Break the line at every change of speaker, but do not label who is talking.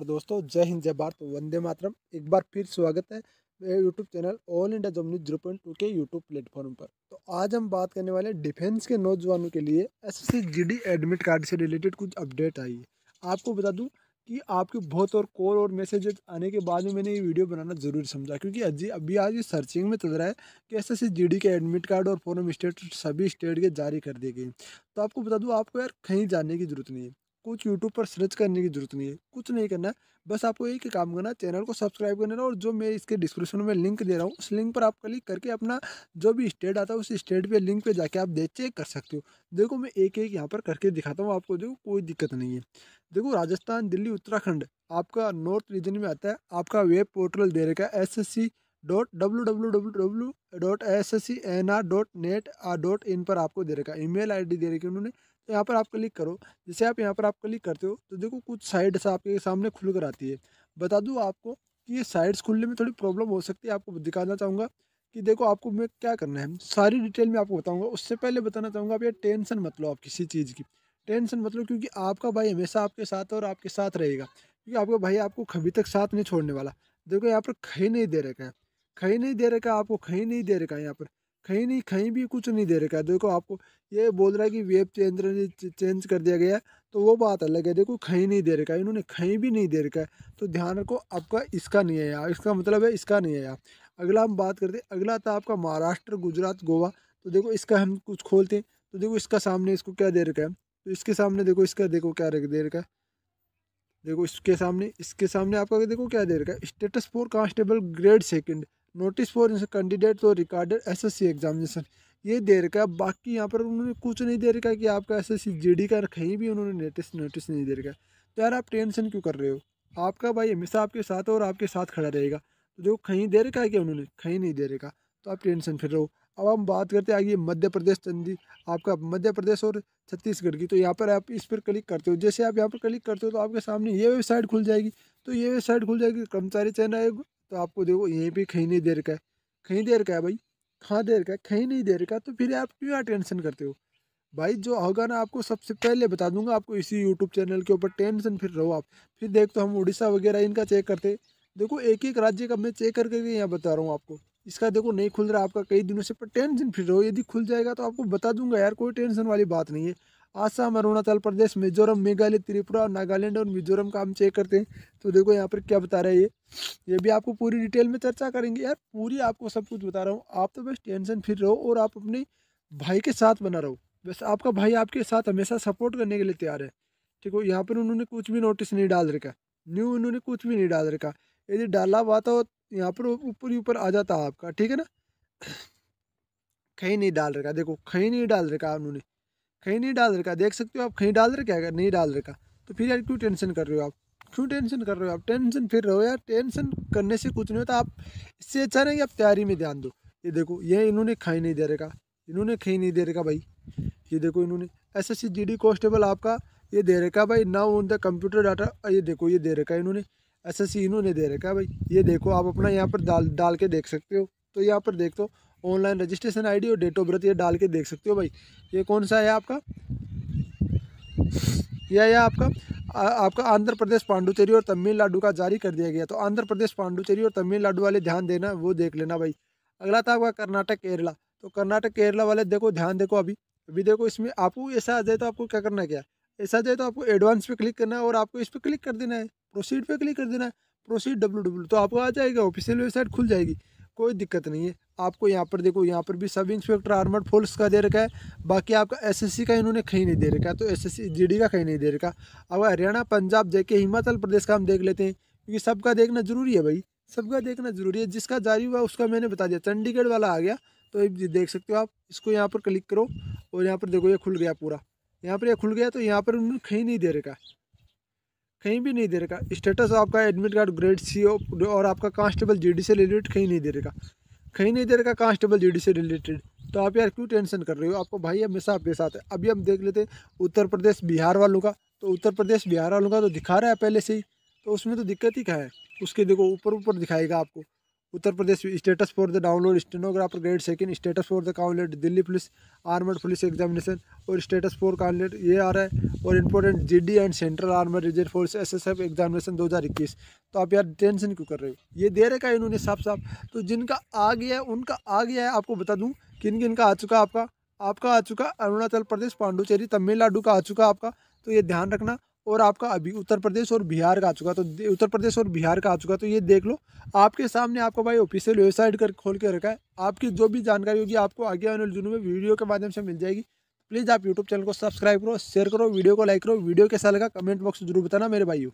और दोस्तों जय हिंद जय भारत वंदे मातरम एक बार फिर स्वागत है मेरे यूट्यूब चैनल ऑल इंडिया जमनी जीरो पॉइंट टू के यूट्यूब प्लेटफॉर्म पर तो आज हम बात करने वाले डिफेंस के नौजवानों के लिए एस एस एडमिट कार्ड से रिलेटेड कुछ अपडेट आई है आपको बता दूँ कि आपके बहुत और कॉल और मैसेज आने के बाद में मैंने ये वीडियो बनाना जरूर समझा क्योंकि अजी अभी आज ये सर्चिंग में चल रहा है कि एस एस जीडी के एडमिट कार्ड और फॉरम स्टेट सभी स्टेट के जारी कर दिए गए तो आपको बता दूँ आपको यार कहीं जाने की ज़रूरत नहीं है कुछ यूट्यूब पर सर्च करने की जरूरत नहीं है कुछ नहीं करना है बस आपको एक ही काम करना चैनल को सब्सक्राइब करना और जो मैं इसके डिस्क्रिप्शन में लिंक दे रहा हूँ उस लिंक पर आप क्लिक करके अपना जो भी स्टेट आता है उस स्टेट पे लिंक पे जाके आप देख चेक कर सकते हो देखो मैं एक एक यहाँ पर करके दिखाता हूँ आपको देखो कोई दिक्कत नहीं है देखो राजस्थान दिल्ली उत्तराखंड आपका नॉर्थ रीजन में आता है आपका वेब पोर्टल दे रखा है S S C dot W W W W dot S S C N R dot net dot in पर आपको दे रखा है ईमेल आईडी दे रखी है उन्होंने तो यहाँ पर आप क्लिक करो जैसे आप यहाँ पर आप क्लिक करते हो तो देखो कुछ साइड्स आपके सामने खुल कर आती है बता दूँ आपको कि ये साइड्स खुलने में थोड़ी प्रॉब्लम हो सकती है आपको दिखाना चाहूँगा कि देखो आपको मैं क्या करना है सारी डिटेल में आपको बताऊँगा उससे पहले बताना चाहूँगा आप ये टेंशन मत लो आप किसी चीज़ की टेंशन मत लो क्योंकि आपका भाई हमेशा आपके साथ और आपके साथ रहेगा क्योंकि आपका भाई आपको कभी तक साथ नहीं छोड़ने वाला देखो यहाँ पर खही नहीं दे रखा है खही नहीं दे रखा आपको खही नहीं दे रखा है यहाँ पर कहीं नहीं कहीं भी कुछ नहीं दे रखा है देखो आपको ये बोल रहा है कि वेब ने चेंज कर दिया गया तो वो बात अलग है देखो कहीं नहीं दे रखा है इन्होंने कहीं भी नहीं दे रखा है तो ध्यान रखो आपका इसका नहीं है यार इसका मतलब है इसका नहीं है यार अगला हम बात करते हैं अगला था आपका महाराष्ट्र गुजरात गोवा तो देखो इसका हम कुछ खोलते हैं तो देखो इसका सामने इसको क्या दे रखा है तो इसके सामने देखो इसका देखो क्या दे रखा है देखो इसके सामने इसके सामने आपका देखो क्या दे रखा है status for constable grade second notice for candidate तो रिकॉर्डेड एसएससी एग्जामिनेशन ये दे रखा है बाकी यहाँ पर उन्होंने कुछ नहीं दे रखा है कि आपका एसएससी जीडी का कहीं भी उन्होंने नोटिस नोटिस नहीं दे रखा है तो यार आप टेंशन क्यों कर रहे हो आपका भाई हमेशा आपके साथ और आपके साथ खड़ा रहेगा तो जो कहीं दे रखा है क्या उन्होंने कहीं नहीं दे रखा तो आप टेंशन फिर रहो अब हम बात करते हैं आइए मध्य प्रदेश चंदी आपका मध्य प्रदेश और छत्तीसगढ़ की तो यहाँ पर आप इस पर क्लिक करते हो जैसे आप यहाँ पर क्लिक करते हो तो आपके सामने ये वेबसाइट खुल जाएगी तो ये वेबसाइट खुल जाएगी कर्मचारी चयन आयोग तो आपको देखो यहीं पर कहीं नहीं देर का है कहीं देर का है भाई कहाँ देर का है कहीं नहीं देर का तो फिर आप क्यों टेंशन करते हो भाई जो होगा ना आपको सबसे पहले बता दूंगा आपको इसी यूट्यूब चैनल के ऊपर टेंशन फिर रहो आप फिर देख तो हम उड़ीसा वगैरह इनका चेक करते देखो एक एक राज्य का मैं चेक करके यहाँ बता रहा हूँ आपको इसका देखो नहीं खुल रहा आपका कई दिनों से पर टेंशन फिर रहो यदि खुल जाएगा तो आपको बता दूंगा यार कोई टेंशन वाली बात नहीं है आसाम अरुणाचल प्रदेश मिजोरम मेघालय त्रिपुरा नागालैंड और मिजोरम का हम चेक करते हैं तो देखो यहाँ पर क्या बता रहा है ये ये भी आपको पूरी डिटेल में चर्चा करेंगे यार पूरी आपको सब कुछ बता रहा हूँ आप तो बस टेंशन फिर रहो और आप अपने भाई के साथ बना रहो बस आपका भाई आपके साथ हमेशा सपोर्ट करने के लिए तैयार है ठीक हो यहाँ पर उन्होंने कुछ भी नोटिस नहीं डाल रखा न्यू उन्होंने कुछ भी नहीं डाल रखा यदि डाला हुआ तो यहाँ पर ऊपर ही ऊपर आ जाता आपका ठीक है ना कहीं नहीं डाल रखा देखो कहीं नहीं डाल रखा उन्होंने कहीं नहीं डाल का देख सकते हो आप कहीं डाल क्या अगर नहीं डाल रखा तो फिर यार क्यों टेंशन कर रहे हो आप क्यों टेंशन कर रहे हो आप टेंशन फिर रहो यार टेंशन करने से कुछ नहीं होता आप इससे अच्छा नहीं कि आप तैयारी में ध्यान दो ये देखो ये इन्होंने खाई नहीं दे रखा इन्होंने खाई नहीं दे रखा भाई ये देखो इन्होंने एस एस कॉन्स्टेबल आपका ये दे रखा भाई ना ऑन द कंप्यूटर डाटा ये देखो ये दे रखा इन्होंने एस एस इन्होंने दे रखा भाई ये देखो आप अपना यहाँ पर डाल डाल के देख सकते हो तो यहाँ पर देख दो तो, ऑनलाइन रजिस्ट्रेशन आईडी और डेट ऑफ बर्थ ये डाल के देख सकते हो भाई ये कौन सा है आपका यह है आपका आपका आंध्र प्रदेश पांडुचेरी और तमिलनाडु का जारी कर दिया गया तो आंध्र प्रदेश पांडुचेरी और तमिलनाडु वाले ध्यान देना वो देख लेना भाई अगला था आपका कर्नाटक केरला तो कर्नाटक केरला वाले देखो ध्यान देखो अभी अभी देखो इसमें आपको ऐसा आ जाए तो आपको क्या करना क्या ऐसा आ जाए तो आपको एडवांस पे क्लिक करना है और आपको इस पर क्लिक कर देना है प्रोसीड पे क्लिक कर देना है प्रोसीड डब्ल्यू डब्ल्यू तो आपको आ जाएगा ऑफिशियल वेबसाइट खुल जाएगी कोई दिक्कत नहीं है आपको यहाँ पर देखो यहाँ पर भी सब इंस्पेक्टर आर्मर्ड फोर्स का दे रखा है बाकी आपका एसएससी का इन्होंने कहीं नहीं दे रखा है तो एसएससी जीडी का कहीं नहीं दे रखा अब हरियाणा पंजाब जैके हिमाचल प्रदेश का हम देख लेते हैं क्योंकि सबका देखना ज़रूरी है भाई सबका देखना ज़रूरी है जिसका जारी हुआ उसका मैंने बता दिया चंडीगढ़ वाला आ गया तो देख सकते हो आप इसको यहाँ पर क्लिक करो और यहाँ पर देखो ये खुल गया पूरा यहाँ पर यह खुल गया तो यहाँ पर उन्होंने कहीं नहीं दे रखा कहीं भी नहीं दे रखा स्टेटस आपका admit card grade C O और आपका कांस्टेबल डी से रिलेटेड कहीं नहीं दे रखा कहीं नहीं दे रखा कांस्टेबल डी से रिलेटेड तो आप यार क्यों टेंशन कर रहे हो आपको भाई हमेशा आपके साथ है अभी हम देख लेते उत्तर प्रदेश बिहार वालों का तो उत्तर प्रदेश बिहार वालों का तो दिखा रहा है पहले से ही तो उसमें तो दिक्कत ही क्या है उसके देखो ऊपर ऊपर दिखाएगा आपको Uttar Pradesh status for the download stenographer grade second status for the consulate Delhi police armed police examination और स्टेटस फॉर काउंसलेट ये आ रहा है और important GD and central armed reserve force SSF examination 2021 तो आप यार टेंशन क्यों कर रहे हो ये दे रखा है इन्होंने साफ साफ तो जिनका आ गया है उनका आ गया है आपको बता दूँ किन किन का आ चुका आपका आपका आ चुका अरुणाचल प्रदेश पांडुचेरी तमिलनाडु का आ चुका आपका तो ये ध्यान रखना और आपका अभी उत्तर प्रदेश और बिहार का आ चुका तो उत्तर प्रदेश और बिहार का आ चुका तो ये देख लो आपके सामने आपका भाई ऑफिशियल वेबसाइट कर खोल के रखा है आपकी जो भी जानकारी होगी आपको आगे आने वाले दिनों में वीडियो के माध्यम से मिल जाएगी प्लीज़ आप यूट्यूब चैनल को सब्सक्राइब करो शेयर करो वीडियो को लाइक करो वीडियो कैसा लगा कमेंट बॉक्स जरूर बताना मेरे भाई